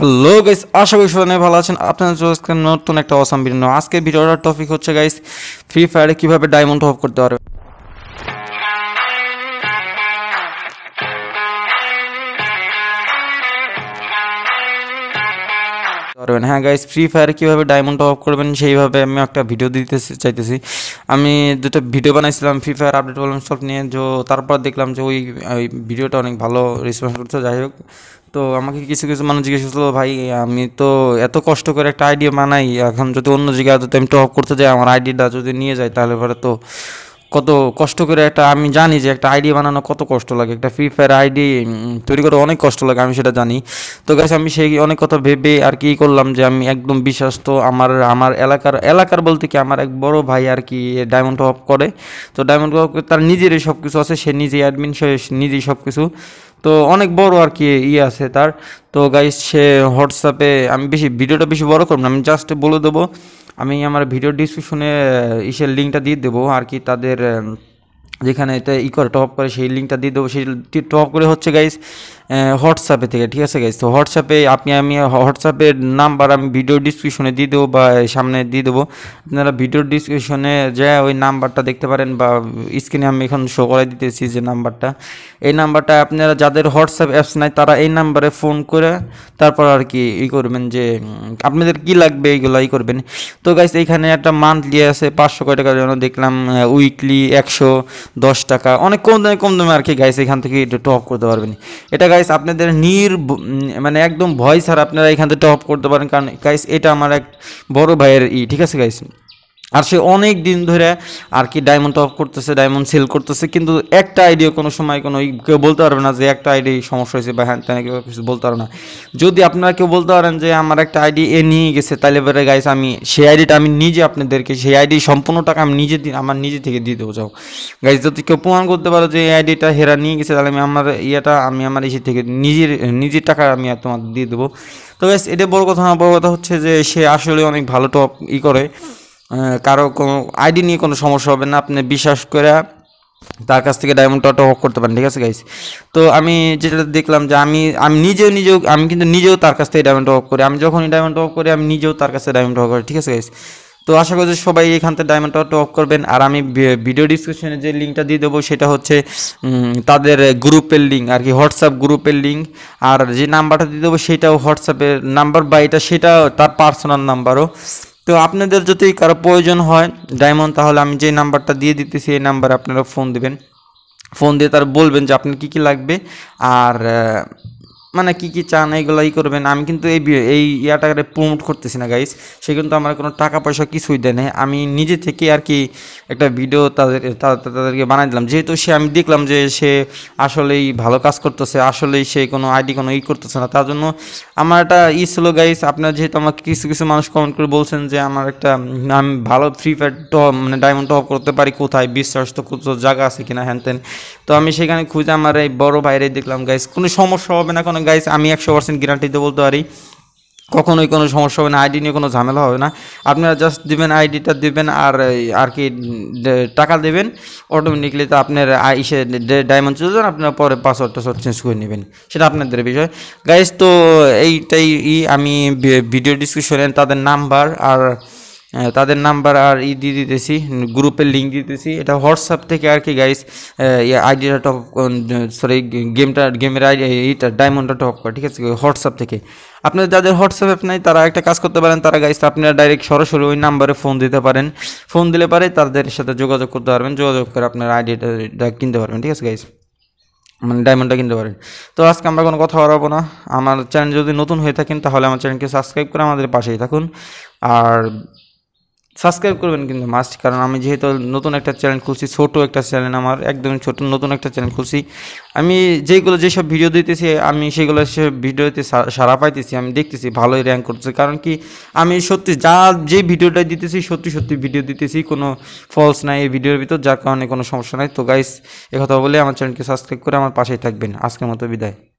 hello guys আশা করি সবাই ভালো আছেন আপনারা নতুন একটা অসাম ভিডিও আজকের ভিডিওটার টপিক হচ্ছে গাইস ফ্রি ফায়ারে কীভাবে ডায়মন্ড হপ করতে পারবে পাঠাবেন হ্যাঁ গাইজ ফ্রি ফায়ার কীভাবে ডায়মন্ড টপ আপ করবেন সেইভাবে আমি একটা ভিডিও দিতে চাইতেছি আমি দুটো ভিডিও বানাইছিলাম ফ্রি ফায়ার আপডেট বললাম সব নিয়ে তো তারপর দেখলাম যে ওই ভিডিওটা অনেক ভালো রেসপন্স করছে যাই হোক তো আমাকে কিছু কিছু মানুষ জিজ্ঞেস করছিল ভাই আমি তো এত কষ্ট করে একটা আইডিয়া বানাই এখন যদি অন্য জায়গায় যদি আমি টপ করতে যাই আমার আইডিয়াটা যদি নিয়ে যাই তাহলে পরে তো কত কষ্ট করে একটা আমি জানি যে একটা আইডি বানানো কত কষ্ট লাগে একটা ফ্রি ফায়ার আইডি তৈরি করা অনেক কষ্ট লাগে আমি সেটা জানি তো গাছ আমি সেই অনেক কথা ভেবে আর কি করলাম যে আমি একদম বিশ্বস্ত আমার আমার এলাকার এলাকার বলতে কি আমার এক বড় ভাই আর কি ডায়মন্ড হপ করে তো ডায়মন্ড হপ তার নিজেরই সব কিছু আছে সে নিজেই অ্যাডমিন সে নিজেই সব কিছু তো অনেক বড় আর কি ইয়ে আছে তার তো গাইস সে হোয়াটসঅ্যাপে আমি বেশি ভিডিওটা বেশি বড় করব না আমি জাস্ট বলে দেবো আমি আমার ভিডিও ডিসক্রিপশনে ইসের লিঙ্কটা দিয়ে দেবো আর কি তাদের যেখানে এটা ই করে টপ করে সেই লিঙ্কটা দিয়ে দেবো সেই টপ করে হচ্ছে গাইস হোয়াটসঅ্যাপে থেকে ঠিক আছে গাইজ তো হোয়াটসঅ্যাপে আপনি আমি হোয়াটসঅ্যাপের নাম্বার আমি ভিডিও ডিসক্রিপশনে দিয়ে দেবো বা সামনে দিয়ে দেবো আপনারা ভিডিও ডিসক্রিপশনে যা ওই নাম্বারটা দেখতে পারেন বা স্ক্রিনে আমি এখন শো করে দিতেছি যে নাম্বারটা এই নাম্বারটা আপনারা যাদের হোয়াটসঅ্যাপ অ্যাপস নাই তারা এই নাম্বারে ফোন করে তারপর আর কি ই করবেন যে আপনাদের কি লাগবে এইগুলো ই করবেন তো গাইজ এখানে একটা মান্থলি আছে পাঁচশো কয় টাকার জন্য দেখলাম উইকলি একশো দশ টাকা অনেক কম দামে কম দামে আর কি গাইজ এখান থেকে একটু টপ করতে পারবেন এটা গাইস আপনাদের নির মানে একদম ভয় ছাড়া আপনারা এখান থেকে টপ করতে পারেন কারণ গাইস এটা আমার এক বড় ভাইয়ের ই ঠিক আছে গাইস আর সে অনেক দিন ধরে আর কি ডায়মন্ড অফ করতেছে ডায়মন্ড সেল করতেছে কিন্তু একটা আইডিয়া কোনো সময় কোনো কেউ বলতে পারবে না যে একটা আইডি সমস্যা হয়েছে বা হ্যান তেনে কেউ কিছু বলতে পারবে না যদি আপনারা কেউ বলতে পারেন যে আমার একটা আইডি এ নিয়ে গেছে তাহলে বেড়ে গাইস আমি সেই আইডিটা আমি নিজে আপনাদেরকে সেই আইডি সম্পূর্ণ টাকা আমি নিজে দিন আমার নিজে থেকে দিয়ে দেবো যাও গাইস যদি কেউ প্রমাণ করতে পারো যে এই আইডিটা হেরা নিয়ে গেছে তাহলে আমি আমার ইয়েটা আমি আমার ইসে থেকে নিজের নিজের টাকা আমি তোমার দিয়ে দেবো তো গাইস এটা বড় কথা না বড় কথা হচ্ছে যে সে আসলে অনেক ভালো টপ ই করে কারো কোনো আইডি নিয়ে কোনো সমস্যা হবে না আপনি বিশ্বাস করে তার কাছ থেকে ডায়মন্ড অটো হক করতে পারেন ঠিক আছে গাইস তো আমি যেটা দেখলাম যে আমি আমি নিজেও নিজেও আমি কিন্তু নিজেও তার কাছ থেকে ডায়মন্ড হক করি আমি যখনই ডায়মন্ড হক করি আমি নিজেও তার কাছে ডায়মন্ড হক করি ঠিক আছে গাইস তো আশা যে সবাই এখান থেকে ডায়মন্ড অটো অফ করবেন আর আমি ভিডিও ডিসক্রিপশনে যে লিঙ্কটা দিয়ে দেবো সেটা হচ্ছে তাদের গ্রুপের লিঙ্ক আর কি হোয়াটসঅ্যাপ গ্রুপের লিঙ্ক আর যে নাম্বারটা দিয়ে দেবো সেটাও হোয়াটসঅ্যাপের নাম্বার বা এটা সেটা তার পার্সোনাল নাম্বারও তো আপনাদের যদি কারো প্রয়োজন হয় ডায়মন্ড তাহলে আমি যে নাম্বারটা দিয়ে দিতেছি এই নাম্বারে আপনারা ফোন দেবেন ফোন দিয়ে তার বলবেন যে আপনার কী কী লাগবে আর মানে কি কি চান এইগুলাই করবেন আমি কিন্তু এই এই ইয়াটাকে প্রমোট করতেছি না গাইস সে কিন্তু আমার কোনো টাকা পয়সা কিছুই দেয় না আমি নিজে থেকে আর কি একটা ভিডিও তাদের তাদেরকে বানাই দিলাম যেহেতু সে আমি দেখলাম যে সে আসলেই ভালো কাজ করতেছে আসলেই সে কোনো আইডি কোনো ই করতেছে না তার জন্য আমার একটা ই ছিল গাইস আপনার যেহেতু আমাকে কিছু কিছু মানুষ কমেন্ট করে বলছেন যে আমার একটা আমি ভালো ফ্রি ফায়ার টপ মানে ডায়মন্ড টপ করতে পারি কোথায় তো কোথাও জায়গা আছে কিনা হ্যান তো আমি সেখানে খুঁজে আমার এই বড় বাইরে দেখলাম গাইস কোনো সমস্যা হবে না কোনো গাইস আমি একশো পার্সেন্ট গ্যারান্টিতে বলতে পারি কখনোই কোনো সমস্যা হবে না আইডি নিয়ে কোনো ঝামেলা হবে না আপনারা জাস্ট দিবেন আইডিটা দিবেন আর আর কি টাকা দেবেন অটোমেটিকলি তো আপনার ইসে ডায়মন্ড চলে যান আপনার পরে পাসওয়ার্ড টাসওয়ার্ড চেঞ্জ করে নেবেন সেটা আপনাদের বিষয় গাইজ তো এইটাই আমি ভিডিও ডিসক্রিপশনে তাদের নাম্বার আর তাদের নাম্বার আর ই দিয়ে দিতেছি গ্রুপের লিঙ্ক দিতেছি এটা হোয়াটসঅ্যাপ থেকে আর কি গাইস আইডিয়াটা টপ সরি গেমটা গেমের আইডিয়া ডায়মন্ডটা টপ করা ঠিক আছে হোয়াটসঅ্যাপ থেকে আপনাদের যাদের হোয়াটসঅ্যাপ অ্যাপ নাই তারা একটা কাজ করতে পারেন তারা গাইস আপনারা ডাইরেক্ট সরাসরি ওই নাম্বারে ফোন দিতে পারেন ফোন দিলে পারে তাদের সাথে যোগাযোগ করতে পারবেন যোগাযোগ করে আপনার আইডিয়াটা কিনতে পারবেন ঠিক আছে গাইস মানে ডায়মন্ডটা কিনতে পারেন তো আজকে আমরা কোনো কথা বাড়াবো না আমার চ্যানেল যদি নতুন হয়ে থাকেন তাহলে আমার চ্যানেলকে সাবস্ক্রাইব করে আমাদের পাশেই থাকুন আর সাবস্ক্রাইব করবেন কিন্তু মাস্ট কারণ আমি যেহেতু নতুন একটা চ্যানেল খুলছি ছোট একটা চ্যানেল আমার একদম ছোট নতুন একটা চ্যানেল খুলছি আমি যেগুলো যেসব ভিডিও দিতেছি আমি সেগুলো সে ভিডিওতে সারা পাইতেছি আমি দেখতেছি ভালোই র্যাঙ্ক করতেছি কারণ কি আমি সত্যি যা যে ভিডিওটা দিতেছি সত্যি সত্যি ভিডিও দিতেছি কোনো ফলস নাই এই ভিডিওর ভিতর যার কারণে কোনো সমস্যা নাই তো গাইস কথা বলে আমার চ্যানেলকে সাবস্ক্রাইব করে আমার পাশেই থাকবেন আজকের মতো বিদায়